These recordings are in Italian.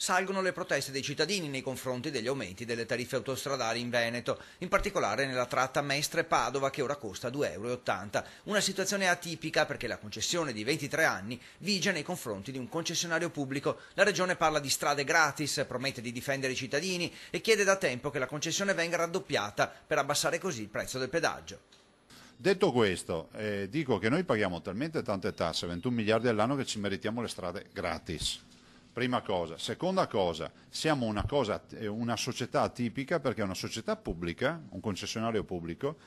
salgono le proteste dei cittadini nei confronti degli aumenti delle tariffe autostradali in Veneto, in particolare nella tratta Mestre-Padova che ora costa 2,80 euro. Una situazione atipica perché la concessione di 23 anni vige nei confronti di un concessionario pubblico. La regione parla di strade gratis, promette di difendere i cittadini e chiede da tempo che la concessione venga raddoppiata per abbassare così il prezzo del pedaggio. Detto questo, eh, dico che noi paghiamo talmente tante tasse, 21 miliardi all'anno, che ci meritiamo le strade gratis. Prima cosa. Seconda cosa, siamo una, cosa, eh, una società tipica perché è una società pubblica, un concessionario pubblico,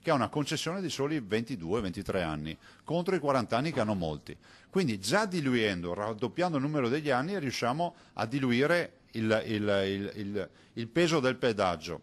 che ha una concessione di soli 22-23 anni, contro i 40 anni che hanno molti. Quindi già diluendo, raddoppiando il numero degli anni, riusciamo a diluire il, il, il, il peso del pedaggio.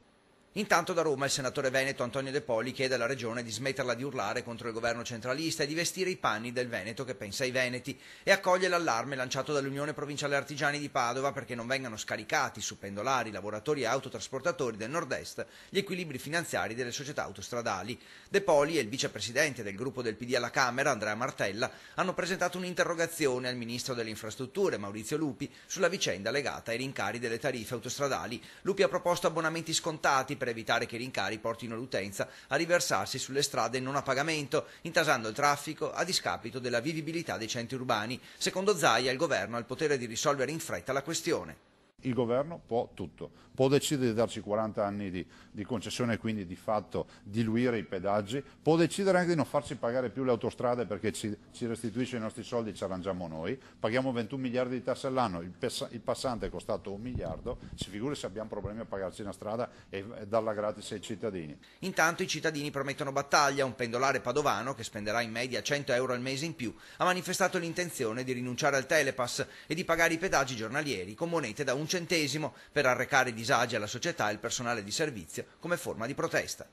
Intanto da Roma il senatore veneto Antonio De Poli chiede alla Regione di smetterla di urlare contro il governo centralista e di vestire i panni del Veneto che pensa ai Veneti e accoglie l'allarme lanciato dall'Unione Provinciale Artigiani di Padova perché non vengano scaricati su pendolari, lavoratori e autotrasportatori del nord-est gli equilibri finanziari delle società autostradali. De Poli e il vicepresidente del gruppo del PD alla Camera, Andrea Martella, hanno presentato un'interrogazione al ministro delle Infrastrutture, Maurizio Lupi, sulla vicenda legata ai rincari delle tariffe autostradali. Lupi ha proposto abbonamenti scontati per evitare che i rincari portino l'utenza a riversarsi sulle strade non a pagamento, intasando il traffico a discapito della vivibilità dei centri urbani. Secondo Zaia il governo ha il potere di risolvere in fretta la questione. Il governo può tutto, può decidere di darci 40 anni di, di, concessione e quindi di fatto diluire i pedaggi, può decidere anche di non farci pagare più le autostrade perché ci, ci restituisce i nostri soldi e ci arrangiamo noi, paghiamo 21 miliardi di tasse all'anno, il, il, passante è costato un miliardo, si figuri se abbiamo problemi a pagarci una strada e, e darla gratis ai cittadini. Intanto i cittadini promettono battaglia, un pendolare padovano che spenderà in media 100 euro al mese in più ha manifestato l'intenzione di rinunciare al telepass e di pagare i pedaggi giornalieri con monete da un centesimo per arrecare disagi alla società e al personale di servizio come forma di protesta.